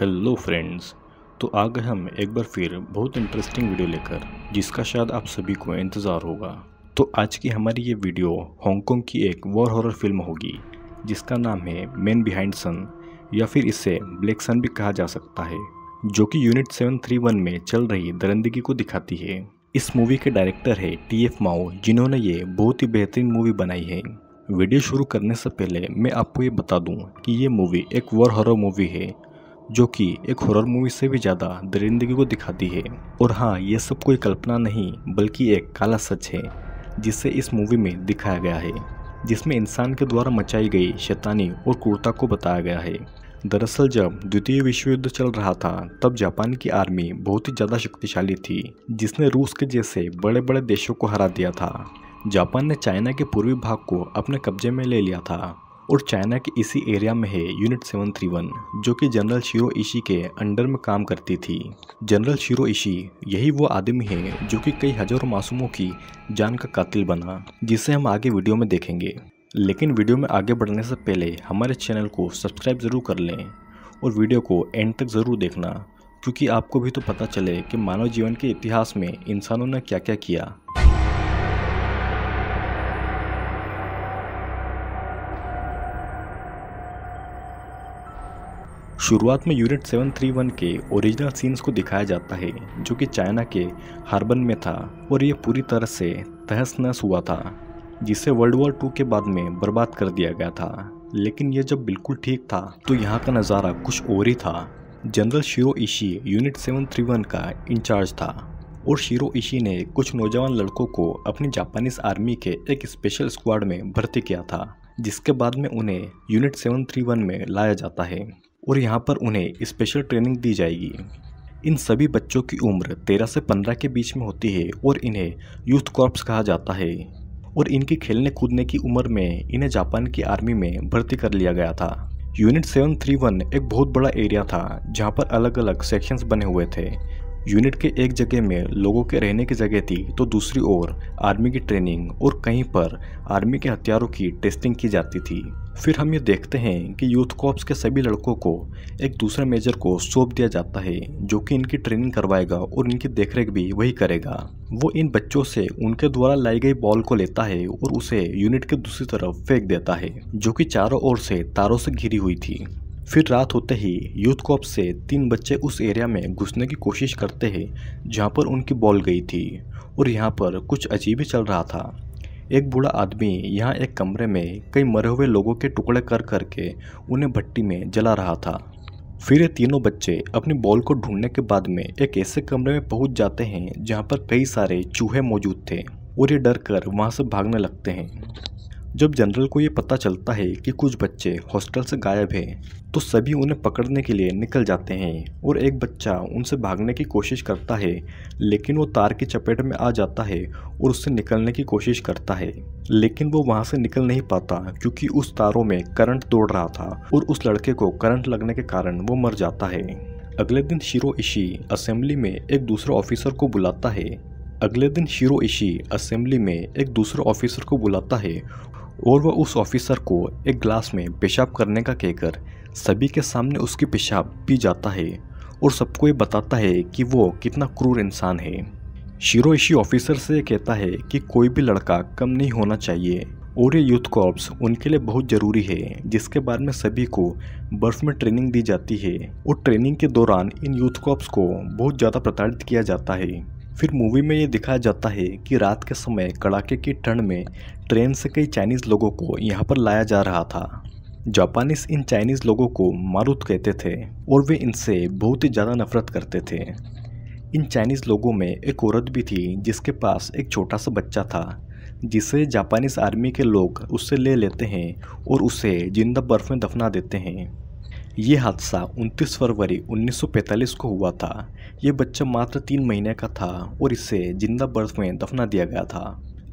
hello friends तो आ गए हम एक बार फिर बहुत इंटरेस्टिंग वीडियो लेकर जिसका शायद आप सभी को इंतज़ार होगा तो आज की हमारी ये वीडियो हांगकॉन्ग की एक वॉर हॉरर फिल्म होगी जिसका नाम है मैन बिहाइंड सन या फिर इसे ब्लैक सन भी कहा जा सकता है जो कि यूनिट 731 में चल रही दरंदगी को दिखाती है इस मूवी के डायरेक्टर है टी एफ माओ जिन्होंने ये बहुत ही बेहतरीन मूवी बनाई है वीडियो शुरू करने से पहले मैं आपको ये बता दूं कि ये मूवी एक वॉर हॉरर मूवी है जो कि एक हॉरर मूवी से भी ज़्यादा दरिंदगी को दिखाती है और हाँ ये सब कोई कल्पना नहीं बल्कि एक काला सच है जिसे इस मूवी में दिखाया गया है जिसमें इंसान के द्वारा मचाई गई शैतानी और कुर्ता को बताया गया है दरअसल जब द्वितीय विश्व युद्ध चल रहा था तब जापान की आर्मी बहुत ही ज़्यादा शक्तिशाली थी जिसने रूस के जैसे बड़े बड़े देशों को हरा दिया था जापान ने चाइना के पूर्वी भाग को अपने कब्जे में ले लिया था और चाइना के इसी एरिया में है यूनिट 731 जो कि जनरल शिरो ईशी के अंडर में काम करती थी जनरल शिरो ईशी यही वो आदमी है जो कि कई हजारों मासूमों की जान का कातिल बना जिसे हम आगे वीडियो में देखेंगे लेकिन वीडियो में आगे बढ़ने से पहले हमारे चैनल को सब्सक्राइब ज़रूर कर लें और वीडियो को एंड तक ज़रूर देखना क्योंकि आपको भी तो पता चले कि मानव जीवन के इतिहास में इंसानों ने क्या क्या किया शुरुआत में यूनिट 731 के ओरिजिनल सीन्स को दिखाया जाता है जो कि चाइना के हार्बन में था और ये पूरी तरह से तहस नहस हुआ था जिसे वर्ल्ड वॉर टू के बाद में बर्बाद कर दिया गया था लेकिन यह जब बिल्कुल ठीक था तो यहाँ का नज़ारा कुछ और ही था जनरल शिरो ईशी यूनिट 731 का इंचार्ज था और शिरो ईशी ने कुछ नौजवान लड़कों को अपनी जापानीज आर्मी के एक स्पेशल स्क्वाड में भर्ती किया था जिसके बाद में उन्हें यूनिट 731 में लाया जाता है और यहाँ पर उन्हें स्पेशल ट्रेनिंग दी जाएगी इन सभी बच्चों की उम्र 13 से 15 के बीच में होती है और इन्हें यूथ कॉर्प्स कहा जाता है और इनके खेलने कूदने की उम्र में इन्हें जापान की आर्मी में भर्ती कर लिया गया था यूनिट 731 एक बहुत बड़ा एरिया था जहाँ पर अलग अलग सेक्शंस बने हुए थे यूनिट के एक जगह में लोगों के रहने की जगह थी तो दूसरी ओर आर्मी की ट्रेनिंग और कहीं पर आर्मी के हथियारों की टेस्टिंग की जाती थी फिर हम ये देखते हैं कि यूथ कॉप्स के सभी लड़कों को एक दूसरे मेजर को सौंप दिया जाता है जो कि इनकी ट्रेनिंग करवाएगा और इनकी देखरेख भी वही करेगा वो इन बच्चों से उनके द्वारा लाई गई बॉल को लेता है और उसे यूनिट के दूसरी तरफ फेंक देता है जो कि चारों ओर से तारों से घिरी हुई थी फिर रात होते ही यूथ कॉप से तीन बच्चे उस एरिया में घुसने की कोशिश करते हैं जहाँ पर उनकी बॉल गई थी और यहाँ पर कुछ अजीब ही चल रहा था एक बूढ़ा आदमी यहाँ एक कमरे में कई मरे हुए लोगों के टुकड़े कर करके उन्हें भट्टी में जला रहा था फिर ये तीनों बच्चे अपनी बॉल को ढूंढने के बाद में एक ऐसे कमरे में पहुंच जाते हैं जहाँ पर कई सारे चूहे मौजूद थे और ये डर कर वहाँ से भागने लगते हैं जब जनरल को ये पता चलता है कि कुछ बच्चे हॉस्टल से गायब हैं तो सभी उन्हें पकड़ने के लिए निकल जाते हैं और एक बच्चा उनसे भागने की कोशिश करता है लेकिन वो तार की चपेट में आ जाता है और उससे निकलने की कोशिश करता है लेकिन वो वहाँ से निकल नहीं पाता क्योंकि उस तारों में करंट दौड़ रहा था और उस लड़के को करंट लगने के कारण वो मर जाता है अगले दिन शिरो इशी असेंबली में एक दूसरे ऑफिसर को बुलाता है अगले दिन शिरो इशी असेंबली में एक दूसरे ऑफिसर को बुलाता है और वह उस ऑफिसर को एक ग्लास में पेशाब करने का कहकर सभी के सामने उसकी पेशाब पी जाता है और सबको ये बताता है कि वो कितना क्रूर इंसान है शिरो ऑफिसर से कहता है कि कोई भी लड़का कम नहीं होना चाहिए और ये यूथ कॉर्प्स उनके लिए बहुत ज़रूरी है जिसके बारे में सभी को बर्फ़ में ट्रेनिंग दी जाती है और ट्रेनिंग के दौरान इन यूथ कॉर्प्स को बहुत ज़्यादा प्रताड़ित किया जाता है फिर मूवी में ये दिखाया जाता है कि रात के समय कड़ाके की ठंड में ट्रेन से कई चाइनीज़ लोगों को यहाँ पर लाया जा रहा था जापानीज इन चाइनीज़ लोगों को मारुत कहते थे और वे इनसे बहुत ही ज़्यादा नफरत करते थे इन चाइनीज़ लोगों में एक औरत भी थी जिसके पास एक छोटा सा बच्चा था जिसे जापानीज़ आर्मी के लोग उससे ले लेते हैं और उसे जिंदा बर्फ़ में दफना देते हैं ये हादसा 29 फरवरी 1945 को हुआ था ये बच्चा मात्र तीन महीने का था और इसे जिंदा बर्फ में दफना दिया गया था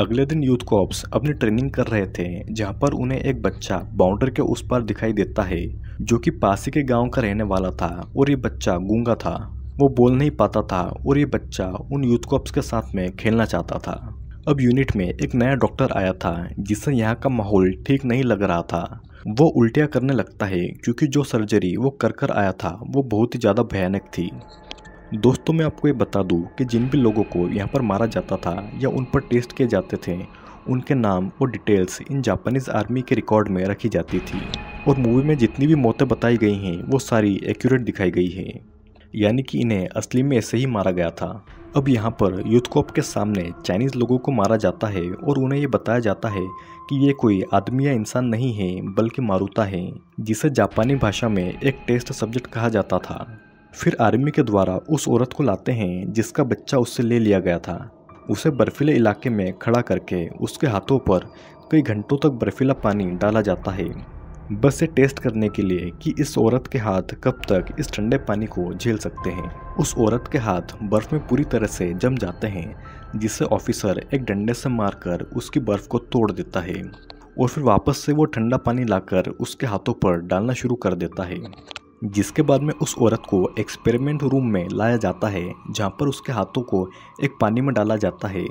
अगले दिन यूथ कॉप्स अपनी ट्रेनिंग कर रहे थे जहां पर उन्हें एक बच्चा बाउंडर के उस पार दिखाई देता है जो कि पासी के गांव का रहने वाला था और ये बच्चा गूंगा था वो बोल नहीं पाता था और ये बच्चा उन यूथ कॉप्स के साथ में खेलना चाहता था अब यूनिट में एक नया डॉक्टर आया था जिससे यहाँ का माहौल ठीक नहीं लग रहा था वो उल्टियाँ करने लगता है क्योंकि जो सर्जरी वो कर कर आया था वो बहुत ही ज़्यादा भयानक थी दोस्तों मैं आपको ये बता दूँ कि जिन भी लोगों को यहाँ पर मारा जाता था या उन पर टेस्ट किए जाते थे उनके नाम और डिटेल्स इन जापानीज़ आर्मी के रिकॉर्ड में रखी जाती थी और मूवी में जितनी भी मौतें बताई गई हैं वो सारी एक्यूरेट दिखाई गई हैं यानी कि इन्हें असली में ऐसे ही मारा गया था अब यहाँ पर यूथ कोप के सामने चाइनीज़ लोगों को मारा जाता है और उन्हें ये बताया जाता है कि ये कोई आदमी या इंसान नहीं है बल्कि मारुता है जिसे जापानी भाषा में एक टेस्ट सब्जेक्ट कहा जाता था फिर आर्मी के द्वारा उस औरत को लाते हैं जिसका बच्चा उससे ले लिया गया था उसे बर्फीले इलाके में खड़ा करके उसके हाथों पर कई घंटों तक बर्फीला पानी डाला जाता है बस से टेस्ट करने के लिए कि इस औरत के हाथ कब तक इस ठंडे पानी को झेल सकते हैं उस औरत के हाथ बर्फ़ में पूरी तरह से जम जाते हैं जिसे ऑफिसर एक डंडे से मारकर उसकी बर्फ़ को तोड़ देता है और फिर वापस से वो ठंडा पानी लाकर उसके हाथों पर डालना शुरू कर देता है जिसके बाद में उस औरत को एक्सपेरिमेंट रूम में लाया जाता है जहाँ पर उसके हाथों को एक पानी में डाला जाता है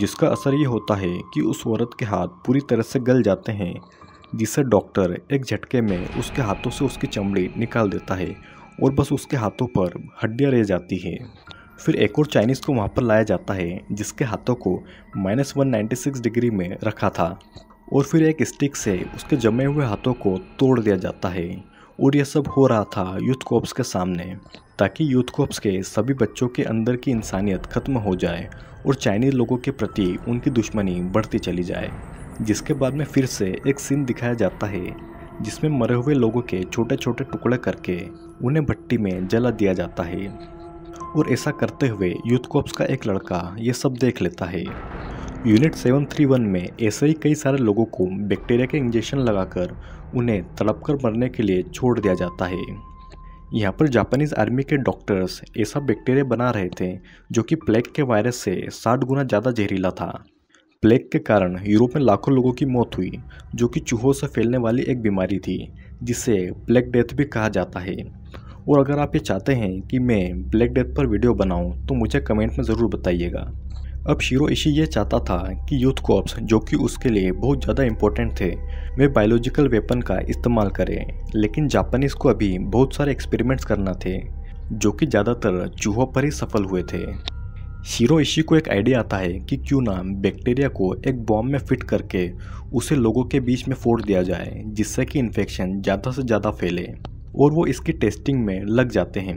जिसका असर ये होता है कि उस औरत के हाथ पूरी तरह से गल जाते हैं जिसे डॉक्टर एक झटके में उसके हाथों से उसकी चमड़ी निकाल देता है और बस उसके हाथों पर हड्डियाँ रह जाती है फिर एक और चाइनीज़ को वहाँ पर लाया जाता है जिसके हाथों को minus one ninety six degree में रखा था और फिर एक स्टिक से उसके जमे हुए हाथों को तोड़ दिया जाता है और यह सब हो रहा था यूथ कोप्स के सामने ताकि यूथ कोप्स के सभी बच्चों के अंदर की इंसानियत खत्म हो जाए और चाइनीज़ लोगों के प्रति उनकी दुश्मनी बढ़ती चली जाए जिसके बाद में फिर से एक सीन दिखाया जाता है जिसमें मरे हुए लोगों के छोटे छोटे टुकड़े करके उन्हें भट्टी में जला दिया जाता है और ऐसा करते हुए यूथ कॉप्स का एक लड़का ये सब देख लेता है यूनिट 731 में ऐसे ही कई सारे लोगों को बैक्टीरिया के इंजेक्शन लगाकर उन्हें तड़प कर मरने के लिए छोड़ दिया जाता है यहाँ पर जापानीज़ आर्मी के डॉक्टर्स ऐसा बैक्टीरिया बना रहे थे जो कि प्लेग के वायरस से साठ गुना ज़्यादा जहरीला था प्लेग के कारण यूरोप में लाखों लोगों की मौत हुई जो कि चूहों से फैलने वाली एक बीमारी थी जिसे ब्लैक डेथ भी कहा जाता है और अगर आप ये चाहते हैं कि मैं ब्लैक डेथ पर वीडियो बनाऊं तो मुझे कमेंट में ज़रूर बताइएगा अब शीरो इशी ये चाहता था कि यूथ कॉप्स जो कि उसके लिए बहुत ज़्यादा इम्पोर्टेंट थे वे बायोलॉजिकल वेपन का इस्तेमाल करें लेकिन जापानीज़ को अभी बहुत सारे एक्सपेरिमेंट्स करना थे जो कि ज़्यादातर चूहों पर ही सफल हुए थे शीरो इशी को एक आइडिया आता है कि क्यों ना बैक्टीरिया को एक बॉम्ब में फिट करके उसे लोगों के बीच में फोड़ दिया जाए जिससे कि इन्फेक्शन ज़्यादा से ज़्यादा फैले और वो इसकी टेस्टिंग में लग जाते हैं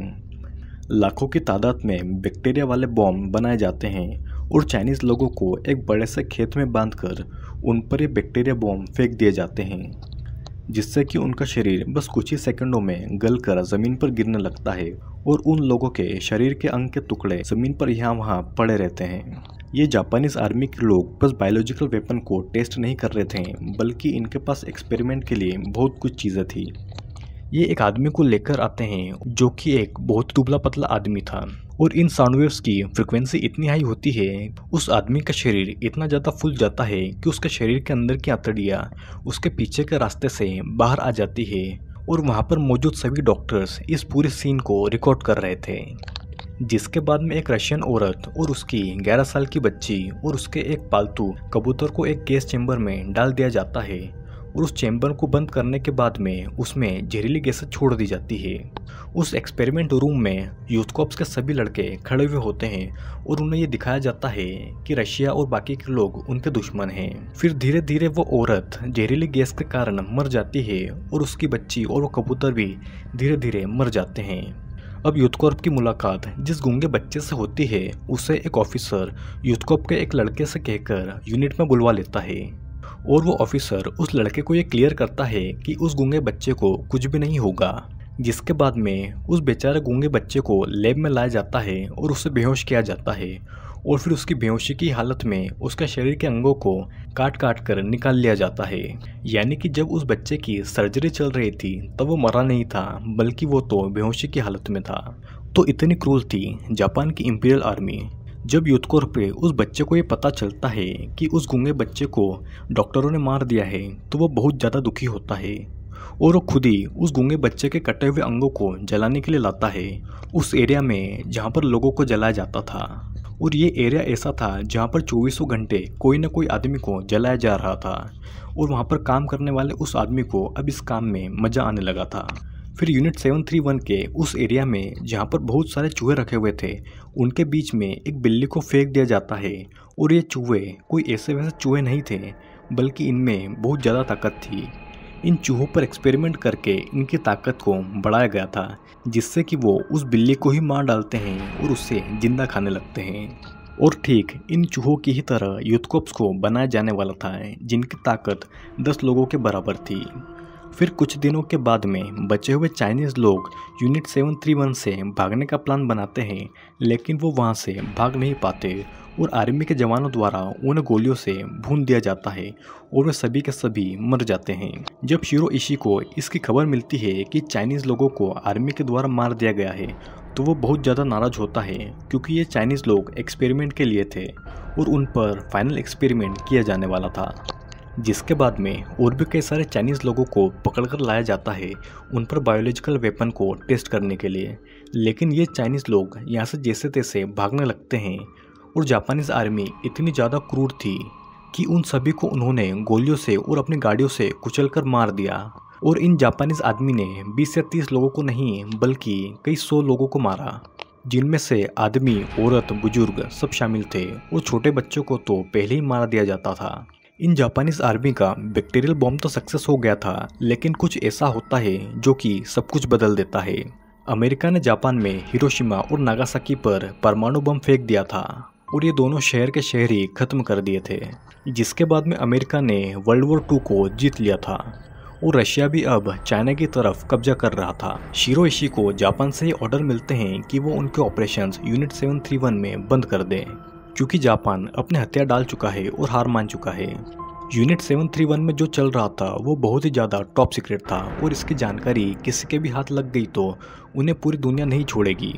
लाखों की तादाद में बैक्टीरिया वाले बॉम्ब बनाए जाते हैं और चाइनीज़ लोगों को एक बड़े से खेत में बांधकर उन पर ये बैक्टीरिया बॉम्ब फेंक दिए जाते हैं जिससे कि उनका शरीर बस कुछ ही सेकंडों में गल कर जमीन पर गिरने लगता है और उन लोगों के शरीर के अंग के टुकड़े जमीन पर यहाँ वहाँ पड़े रहते हैं ये जापानीज आर्मी के लोग बस बायोलॉजिकल वेपन को टेस्ट नहीं कर रहे थे बल्कि इनके पास एक्सपेरिमेंट के लिए बहुत कुछ चीज़ें थी ये एक आदमी को लेकर आते हैं जो कि एक बहुत दुबला पतला आदमी था और इन साउंड वेव्स की फ्रिक्वेंसी इतनी हाई होती है उस आदमी का शरीर इतना ज़्यादा फूल जाता है कि उसके शरीर के अंदर की आंतड़ियाँ उसके पीछे के रास्ते से बाहर आ जाती है और वहाँ पर मौजूद सभी डॉक्टर्स इस पूरे सीन को रिकॉर्ड कर रहे थे जिसके बाद में एक रशियन औरत और उसकी 11 साल की बच्ची और उसके एक पालतू कबूतर को एक गैस चैम्बर में डाल दिया जाता है और उस चैम्बर को बंद करने के बाद में उसमें जहरीली गैसें छोड़ दी जाती है उस एक्सपेरिमेंट रूम में यूथकॉप्स के सभी लड़के खड़े हुए होते हैं और उन्हें ये दिखाया जाता है कि रशिया और बाकी के लोग उनके दुश्मन हैं फिर धीरे धीरे वो औरत जहरीली गैस के कारण मर जाती है और उसकी बच्ची और वो कबूतर भी धीरे धीरे मर जाते हैं अब यूथकॉर्प की मुलाकात जिस गूंगे बच्चे से होती है उसे एक ऑफिसर यूथकॉप के एक लड़के से कहकर यूनिट में बुलवा लेता है और वो ऑफिसर उस लड़के को ये क्लियर करता है कि उस गूंगे बच्चे को कुछ भी नहीं होगा जिसके बाद में उस बेचारे गूंगे बच्चे को लैब में लाया जाता है और उसे बेहोश किया जाता है और फिर उसकी बेहोशी की हालत में उसके शरीर के अंगों को काट काट कर निकाल लिया जाता है यानी कि जब उस बच्चे की सर्जरी चल रही थी तब तो वो मरा नहीं था बल्कि वो तो बेहोशी की हालत में था तो इतनी क्रूल थी जापान की इम्पीरियल आर्मी जब युद्धकोर पे उस बच्चे को ये पता चलता है कि उस गूंगे बच्चे को डॉक्टरों ने मार दिया है तो वो बहुत ज़्यादा दुखी होता है और वो खुद ही उस गूंगे बच्चे के कटे हुए अंगों को जलाने के लिए लाता है उस एरिया में जहाँ पर लोगों को जलाया जाता था और ये एरिया ऐसा था जहाँ पर चौबीसों घंटे कोई ना कोई आदमी को जलाया जा रहा था और वहाँ पर काम करने वाले उस आदमी को अब इस काम में मज़ा आने लगा था फिर यूनिट 731 के उस एरिया में जहाँ पर बहुत सारे चूहे रखे हुए थे उनके बीच में एक बिल्ली को फेंक दिया जाता है और ये चूहे कोई ऐसे वैसे चूहे नहीं थे बल्कि इनमें बहुत ज़्यादा ताकत थी इन चूहों पर एक्सपेरिमेंट करके इनकी ताकत को बढ़ाया गया था जिससे कि वो उस बिल्ली को ही मार डालते हैं और उससे जिंदा खाने लगते हैं और ठीक इन चूहों की ही तरह यूथकोप्स को बनाया जाने वाला था जिनकी ताकत दस लोगों के बराबर थी फिर कुछ दिनों के बाद में बचे हुए चाइनीज़ लोग यूनिट 731 से भागने का प्लान बनाते हैं लेकिन वो वहाँ से भाग नहीं पाते और आर्मी के जवानों द्वारा उन गोलियों से भून दिया जाता है और वे सभी के सभी मर जाते हैं जब शिरो ईशी को इसकी खबर मिलती है कि चाइनीज़ लोगों को आर्मी के द्वारा मार दिया गया है तो वो बहुत ज़्यादा नाराज़ होता है क्योंकि ये चाइनीज़ लोग एक्सपेरिमेंट के लिए थे और उन पर फाइनल एक्सपेरिमेंट किया जाने वाला था जिसके बाद में और भी कई सारे चाइनीज़ लोगों को पकड़कर लाया जाता है उन पर बायोलॉजिकल वेपन को टेस्ट करने के लिए लेकिन ये चाइनीज़ लोग यहाँ से जैसे तैसे भागने लगते हैं और जापानीज़ आर्मी इतनी ज़्यादा क्रूर थी कि उन सभी को उन्होंने गोलियों से और अपनी गाड़ियों से कुचल कर मार दिया और इन जापानीज़ आदमी ने बीस या तीस लोगों को नहीं बल्कि कई सौ लोगों को मारा जिनमें से आदमी औरत बुजुर्ग सब शामिल थे और छोटे बच्चों को तो पहले ही मारा दिया जाता था इन जापानीज आर्मी का बैक्टीरियल बॉम्ब तो सक्सेस हो गया था लेकिन कुछ ऐसा होता है जो कि सब कुछ बदल देता है अमेरिका ने जापान में हिरोशिमा और नागासाकी पर परमाणु बम फेंक दिया था और ये दोनों शहर के शहर ही खत्म कर दिए थे जिसके बाद में अमेरिका ने वर्ल्ड वॉर टू को जीत लिया था और रशिया भी अब चाइना की तरफ कब्जा कर रहा था शीरो इशी को जापान से ऑर्डर मिलते हैं कि वो उनके ऑपरेशंस यूनिट 731 में बंद कर दें क्योंकि जापान अपने हथियार डाल चुका है और हार मान चुका है यूनिट 731 में जो चल रहा था वो बहुत ही ज़्यादा टॉप सीक्रेट था और इसकी जानकारी किसी के भी हाथ लग गई तो उन्हें पूरी दुनिया नहीं छोड़ेगी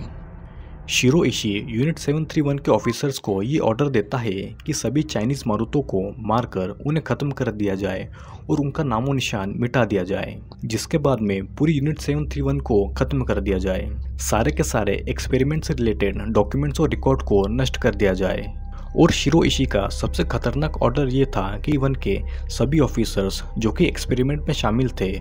शिरो ईशी यूनिट 731 के ऑफिसर्स को ये ऑर्डर देता है कि सभी चाइनीज़ मारुतों को मारकर उन्हें ख़त्म कर दिया जाए और उनका नामो निशान मिटा दिया जाए जिसके बाद में पूरी यूनिट 731 को खत्म कर दिया जाए सारे के सारे एक्सपेरिमेंट से रिलेटेड डॉक्यूमेंट्स और रिकॉर्ड को नष्ट कर दिया जाए और शिरो इशी का सबसे खतरनाक ऑर्डर ये था कि इवन के सभी ऑफिसर्स जो कि एक्सपेरिमेंट में शामिल थे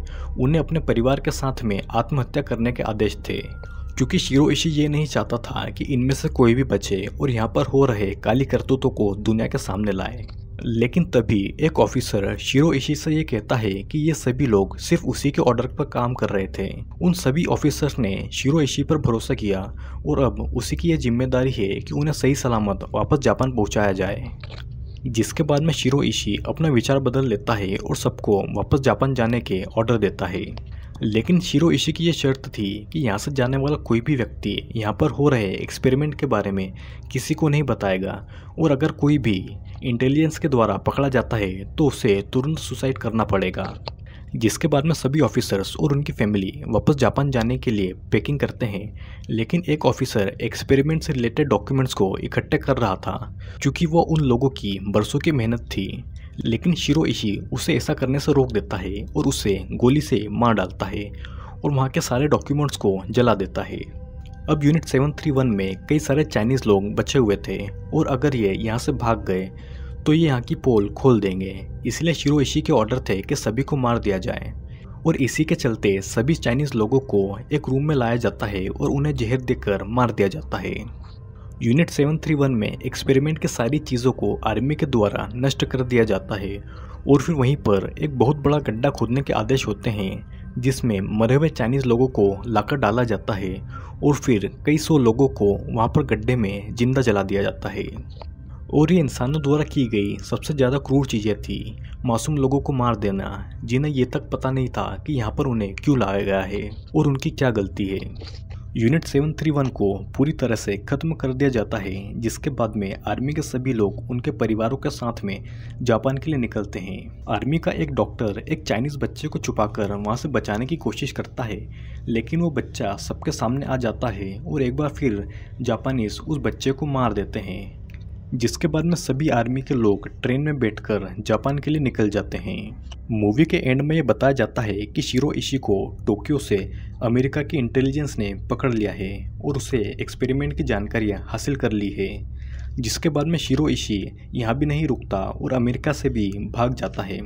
उन्हें अपने परिवार के साथ में आत्महत्या करने के आदेश थे क्योंकि शिरो इशी ये नहीं चाहता था कि इनमें से कोई भी बचे और यहाँ पर हो रहे काली करतूतों को दुनिया के सामने लाए लेकिन तभी एक ऑफिसर शिरो ईशी से ये कहता है कि ये सभी लोग सिर्फ उसी के ऑर्डर पर काम कर रहे थे उन सभी ऑफिसर्स ने शिरो ईशी पर भरोसा किया और अब उसी की यह जिम्मेदारी है कि उन्हें सही सलामत वापस जापान पहुंचाया जाए जिसके बाद में शिरो ईशी अपना विचार बदल लेता है और सबको वापस जापान जाने के ऑर्डर देता है लेकिन शिरो ईशी की यह शर्त थी कि यहाँ से जाने वाला कोई भी व्यक्ति यहाँ पर हो रहे एक्सपेरिमेंट के बारे में किसी को नहीं बताएगा और अगर कोई भी इंटेलिजेंस के द्वारा पकड़ा जाता है तो उसे तुरंत सुसाइड करना पड़ेगा जिसके बाद में सभी ऑफिसर्स और उनकी फैमिली वापस जापान जाने के लिए पैकिंग करते हैं लेकिन एक ऑफिसर एक्सपेरिमेंट से रिलेटेड डॉक्यूमेंट्स को इकट्ठे कर रहा था क्योंकि वो उन लोगों की बरसों की मेहनत थी लेकिन शिरो शिरोइशी उसे ऐसा करने से रोक देता है और उसे गोली से मार डालता है और वहाँ के सारे डॉक्यूमेंट्स को जला देता है अब यूनिट 731 में कई सारे चाइनीज़ लोग बचे हुए थे और अगर ये यहाँ से भाग गए तो ये यहाँ की पोल खोल देंगे इसलिए शिरो इशी के ऑर्डर थे कि सभी को मार दिया जाए और इसी के चलते सभी चाइनीज़ लोगों को एक रूम में लाया जाता है और उन्हें जहर देकर मार दिया जाता है यूनिट 731 में एक्सपेरिमेंट के सारी चीज़ों को आर्मी के द्वारा नष्ट कर दिया जाता है और फिर वहीं पर एक बहुत बड़ा गड्ढा खोदने के आदेश होते हैं जिसमें मरे हुए चाइनीज़ लोगों को लाकर डाला जाता है और फिर कई सौ लोगों को वहाँ पर गड्ढे में जिंदा जला दिया जाता है और ये इंसानों द्वारा की गई सबसे ज़्यादा क्रूर चीज़ें थी मासूम लोगों को मार देना जिन्हें ये तक पता नहीं था कि यहाँ पर उन्हें क्यों लाया गया है और उनकी क्या गलती है यूनिट 731 को पूरी तरह से खत्म कर दिया जाता है जिसके बाद में आर्मी के सभी लोग उनके परिवारों के साथ में जापान के लिए निकलते हैं आर्मी का एक डॉक्टर एक चाइनीज़ बच्चे को छुपाकर वहां से बचाने की कोशिश करता है लेकिन वो बच्चा सबके सामने आ जाता है और एक बार फिर जापानीज उस बच्चे को मार देते हैं जिसके बाद में सभी आर्मी के लोग ट्रेन में बैठकर जापान के लिए निकल जाते हैं मूवी के एंड में ये बताया जाता है कि शिरो इशी को टोक्यो से अमेरिका की इंटेलिजेंस ने पकड़ लिया है और उसे एक्सपेरिमेंट की जानकारियाँ हासिल कर ली है जिसके बाद में शिरो इशी यहाँ भी नहीं रुकता और अमेरिका से भी भाग जाता है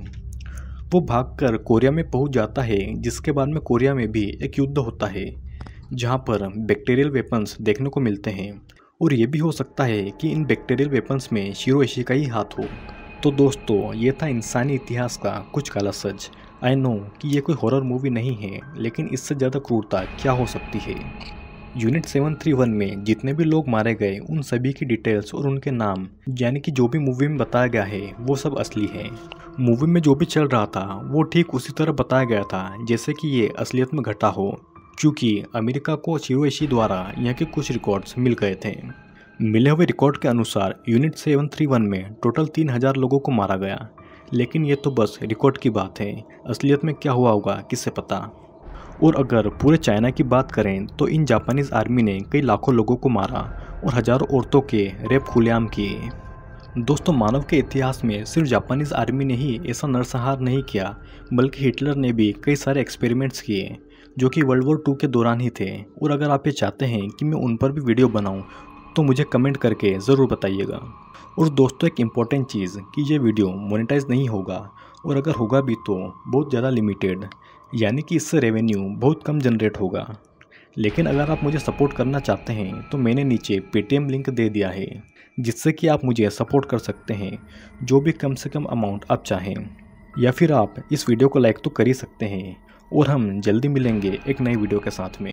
वो भाग कोरिया में पहुँच जाता है जिसके बाद में कोरिया में भी एक युद्ध होता है जहाँ पर बैक्टीरियल वेपन्स देखने को मिलते हैं और ये भी हो सकता है कि इन बैक्टीरियल वेपन्स में शीरोएशी का ही हाथ हो तो दोस्तों ये था इंसानी इतिहास का कुछ काला सच आई नो कि ये कोई हॉरर मूवी नहीं है लेकिन इससे ज़्यादा क्रूरता क्या हो सकती है यूनिट 731 में जितने भी लोग मारे गए उन सभी की डिटेल्स और उनके नाम यानी कि जो भी मूवी में बताया गया है वो सब असली है मूवी में जो भी चल रहा था वो ठीक उसी तरह बताया गया था जैसे कि ये असलियत में घटा हो चूँकि अमेरिका को सीओएसी द्वारा यहाँ के कुछ रिकॉर्ड्स मिल गए थे मिले हुए रिकॉर्ड के अनुसार यूनिट 731 में टोटल 3000 लोगों को मारा गया लेकिन ये तो बस रिकॉर्ड की बात है असलियत में क्या हुआ होगा किससे पता और अगर पूरे चाइना की बात करें तो इन जापानीज़ आर्मी ने कई लाखों लोगों को मारा और हज़ारों औरतों के रेप खुलेआम किए दोस्तों मानव के इतिहास में सिर्फ जापानीज़ आर्मी ने ही ऐसा नरसंहार नहीं किया बल्कि हिटलर ने भी कई सारे एक्सपेरिमेंट्स किए जो कि वर्ल्ड वॉर टू के दौरान ही थे और अगर आप ये चाहते हैं कि मैं उन पर भी वीडियो बनाऊँ तो मुझे कमेंट करके ज़रूर बताइएगा और दोस्तों एक इम्पॉर्टेंट चीज़ कि ये वीडियो मोनेटाइज नहीं होगा और अगर होगा भी तो बहुत ज़्यादा लिमिटेड यानी कि इससे रेवेन्यू बहुत कम जनरेट होगा लेकिन अगर आप मुझे सपोर्ट करना चाहते हैं तो मैंने नीचे पेटीएम लिंक दे दिया है जिससे कि आप मुझे सपोर्ट कर सकते हैं जो भी कम से कम अमाउंट आप चाहें या फिर आप इस वीडियो को लाइक तो कर ही सकते हैं और हम जल्दी मिलेंगे एक नई वीडियो के साथ में